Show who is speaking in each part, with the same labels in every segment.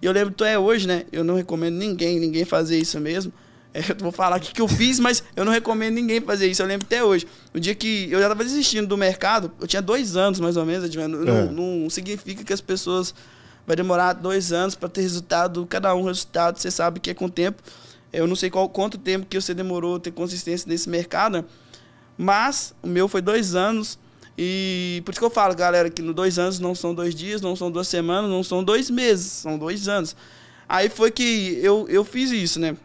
Speaker 1: E eu lembro até hoje, né? Eu não recomendo ninguém, ninguém fazer isso mesmo. É, eu vou falar o que, que eu fiz, mas eu não recomendo ninguém fazer isso. Eu lembro até hoje. O dia que eu já estava desistindo do mercado, eu tinha dois anos mais ou menos, não, é. não significa que as pessoas vai demorar dois anos para ter resultado, cada um resultado, você sabe que é com o tempo. É, eu não sei qual, quanto tempo que você demorou ter consistência nesse mercado, né? mas o meu foi dois anos. E por isso que eu falo, galera, que no dois anos não são dois dias, não são duas semanas, não são dois meses, são dois anos. Aí foi que eu, eu fiz isso, né?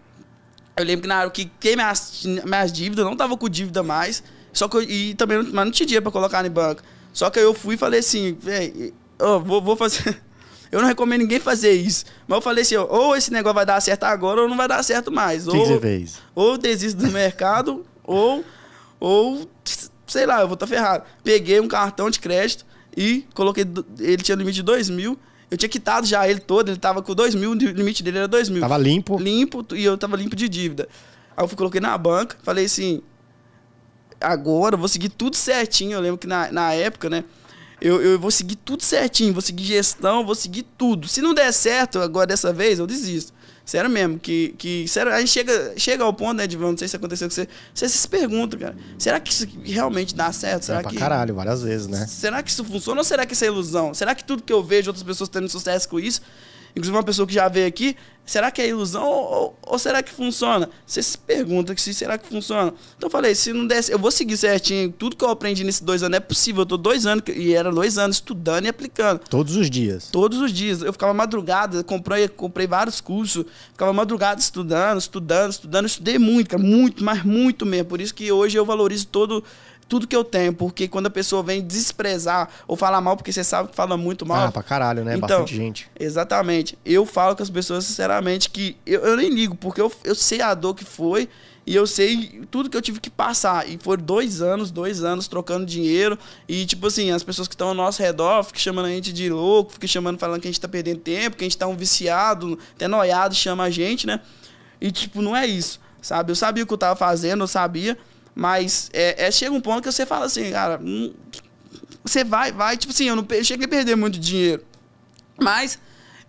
Speaker 1: Eu lembro que na hora que queimei minhas, minhas dívidas, não tava com dívida mais, só que eu, e também mas não tinha dinheiro para colocar no banco. Só que eu fui e falei assim, velho, vou, vou fazer. Eu não recomendo ninguém fazer isso. Mas eu falei assim, ou esse negócio vai dar certo agora ou não vai dar certo mais. ou, ou desisto do mercado, ou, ou sei lá, eu vou estar tá ferrado. Peguei um cartão de crédito e coloquei. Ele tinha limite de 2 mil. Eu tinha quitado já ele todo, ele tava com 2 mil, o limite dele era 2 mil. Tava limpo? Limpo, e eu tava limpo de dívida. Aí eu fui, coloquei na banca, falei assim: agora eu vou seguir tudo certinho. Eu lembro que na, na época, né? eu, eu vou seguir tudo certinho, vou seguir gestão, vou seguir tudo. Se não der certo agora dessa vez, eu desisto. Sério mesmo, que, que sério, a gente chega, chega ao ponto, né, Divan, não sei se aconteceu com você, você se pergunta, cara, será que isso realmente dá certo? Será é pra que, caralho, várias vezes, né? Será que isso funciona ou será que isso é ilusão? Será que tudo que eu vejo outras pessoas tendo sucesso com isso, Inclusive, uma pessoa que já veio aqui, será que é ilusão ou, ou será que funciona? Você se pergunta se será que funciona. Então eu falei, se não der, eu vou seguir certinho. Tudo que eu aprendi nesses dois anos é possível. Eu tô dois anos, e era dois anos estudando e aplicando. Todos os dias. Todos os dias. Eu ficava madrugada, comprei, comprei vários cursos, ficava madrugada estudando, estudando, estudando. estudei muito, cara, muito, mas muito mesmo. Por isso que hoje eu valorizo todo tudo que eu tenho, porque quando a pessoa vem desprezar ou falar mal, porque você sabe que fala muito mal. Ah, pra caralho, né? Então, Bastante gente. Exatamente. Eu falo com as pessoas, sinceramente, que eu, eu nem ligo, porque eu, eu sei a dor que foi e eu sei tudo que eu tive que passar. E foram dois anos, dois anos trocando dinheiro. E, tipo assim, as pessoas que estão ao nosso redor ficam chamando a gente de louco, ficam chamando, falando que a gente tá perdendo tempo, que a gente tá um viciado, até noiado, chama a gente, né? E, tipo, não é isso, sabe? Eu sabia o que eu tava fazendo, eu sabia. Mas é, é, chega um ponto que você fala assim, cara, hum, você vai, vai, tipo assim, eu não eu cheguei a perder muito dinheiro. Mas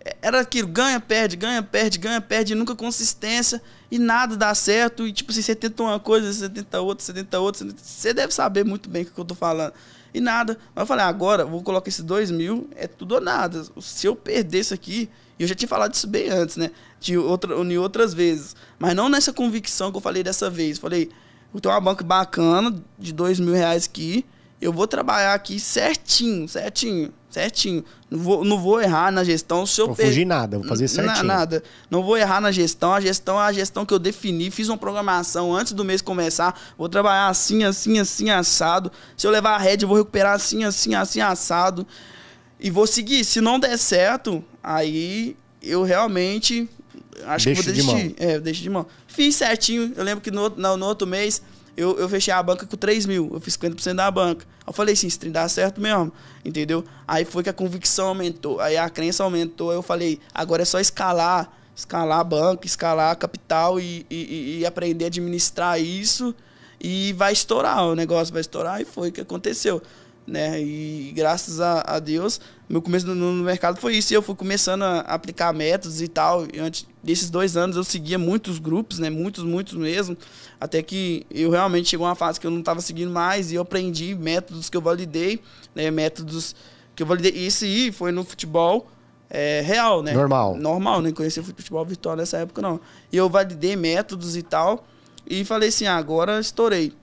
Speaker 1: é, era aquilo, ganha, perde, ganha, perde, ganha, perde, nunca consistência e nada dá certo. E tipo assim, você tenta uma coisa, você tenta outra, você tenta outra, você deve saber muito bem o que eu tô falando. E nada. Mas eu falei, ah, agora vou colocar esses dois mil, é tudo ou nada. Se eu perder isso aqui, eu já tinha falado isso bem antes, né? De outra, em outras vezes. Mas não nessa convicção que eu falei dessa vez. Falei, Vou ter uma banca bacana de dois mil reais aqui. Eu vou trabalhar aqui certinho, certinho, certinho. Não vou, não vou errar na gestão. Se eu vou per... fugir nada, vou fazer certinho. Na, nada. Não vou errar na gestão. A gestão é a gestão que eu defini. Fiz uma programação antes do mês começar. Vou trabalhar assim, assim, assim, assado. Se eu levar a rede, eu vou recuperar assim, assim, assim, assado. E vou seguir. Se não der certo, aí eu realmente acho Deixa que vou desistir. De mão. É, eu deixo de mão. Fiz certinho. Eu lembro que no, no, no outro mês eu, eu fechei a banca com 3 mil. Eu fiz 50% da banca. Eu falei assim, se dá certo mesmo. Entendeu? Aí foi que a convicção aumentou. Aí a crença aumentou. Aí eu falei, agora é só escalar. Escalar a banca, escalar a capital e, e, e aprender a administrar isso. E vai estourar o negócio, vai estourar. E foi o que aconteceu né? E graças a, a Deus, meu começo no, no, mercado foi isso. E eu fui começando a aplicar métodos e tal. E antes desses dois anos eu seguia muitos grupos, né? Muitos, muitos mesmo. Até que eu realmente chegou uma fase que eu não estava seguindo mais e eu aprendi métodos que eu validei, né? Métodos que eu validei. E esse aí foi no futebol é, real, né? Normal. Normal, nem conhecia futebol virtual nessa época, não. E eu validei métodos e tal. E falei assim, ah, agora estourei.